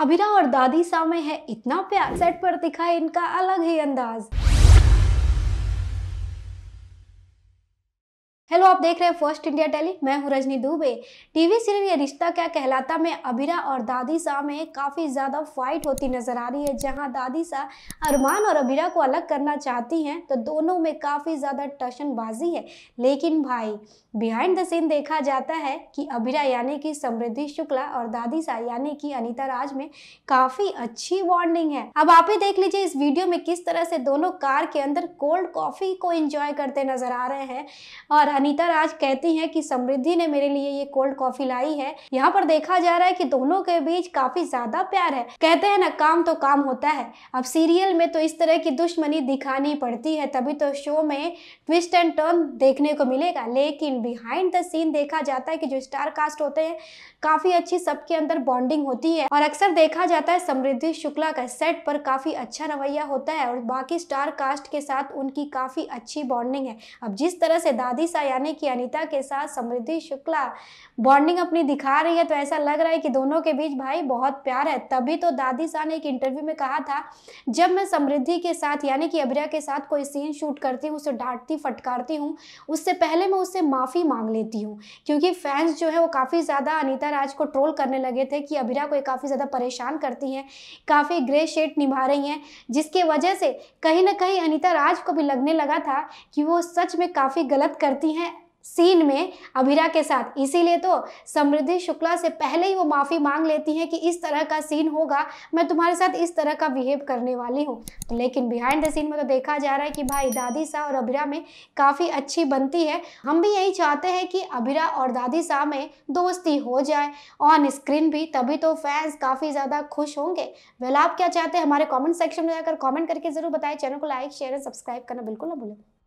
अभिरा और दादी सा में है इतना प्यार सेट पर दिखा इनका अलग ही अंदाज हेलो आप देख रहे हैं फर्स्ट इंडिया टेली मैं हूं रजनी दुबे टीवी सीरियल ये रिश्ता क्या कहलाता में अबीरा और दादी शाह में काफ़ी ज़्यादा फाइट होती नज़र आ रही है जहां दादी शाह अरमान और अबीरा को अलग करना चाहती हैं तो दोनों में काफ़ी ज़्यादा टशनबाजी है लेकिन भाई बिहाइंड द सीन देखा जाता है कि अबीरा यानी कि समृद्धि शुक्ला और दादी शाह यानी कि अनिता राज में काफ़ी अच्छी बॉन्डिंग है अब आप ही देख लीजिए इस वीडियो में किस तरह से दोनों कार के अंदर कोल्ड कॉफ़ी को इंजॉय करते नज़र आ रहे हैं और अनीता राज कहती हैं कि समृद्धि ने मेरे लिए ये कोल्ड कॉफी लाई है यहाँ पर देखा जा रहा है कि दोनों के बीच काफी ज्यादा प्यार है कहते हैं ना काम तो काम होता है अब सीरियल में तो इस तरह की दुश्मनी दिखानी पड़ती है तभी तो शो में ट्विस्ट एंड टर्न देखने को मिलेगा लेकिन बिहाइंड द सीन देखा जाता है कि जो स्टार कास्ट होते हैं काफी अच्छी सबके अंदर बॉन्डिंग होती है और अक्सर देखा जाता है समृद्धि शुक्ला का सेट पर काफी अच्छा रवैया होता है और बाकी स्टार कास्ट के साथ उनकी काफी अच्छी बॉन्डिंग है अब जिस तरह से दादी साया यानी कि अनिता के साथ समृद्धि शुक्ला बॉन्डिंग अपनी दिखा रही है तो ऐसा लग रहा है कि दोनों के बीच भाई बहुत प्यार है तभी तो दादी शाह ने एक इंटरव्यू में कहा था जब मैं समृद्धि के साथ यानी कि अभिया के साथ कोई सीन शूट करती हूँ उसे डांटती फटकारती हूँ उससे पहले मैं उससे माफ़ी मांग लेती हूँ क्योंकि फैंस जो है वो काफ़ी ज़्यादा अनिता राज को ट्रोल करने लगे थे कि अभिरा को काफ़ी ज़्यादा परेशान करती हैं काफ़ी ग्रे शेड निभा रही हैं जिसके वजह से कहीं ना कहीं अनिता राज को भी लगने लगा था कि वो सच में काफ़ी गलत करती हैं है सीन में अभिरा के साथ इसीलिए तो समृद्धि शुक्ला से पहले ही वो माफ़ी मांग लेती हैं कि इस तरह का सीन होगा मैं तुम्हारे साथ इस तरह का बिहेव करने वाली हूँ तो लेकिन बिहाइंड द सीन में तो देखा जा रहा है कि भाई दादी शाह और अभिरा में काफ़ी अच्छी बनती है हम भी यही चाहते हैं कि अभिरा और दादी शाह में दोस्ती हो जाए ऑन स्क्रीन भी तभी तो फैंस काफ़ी ज़्यादा खुश होंगे वेल आप क्या चाहते हैं हमारे कॉमेंट सेक्शन में जाकर कॉमेंट करके ज़रूर बताएं चैनल को लाइक शेयर एंड सब्सक्राइब करना बिल्कुल ना भूलें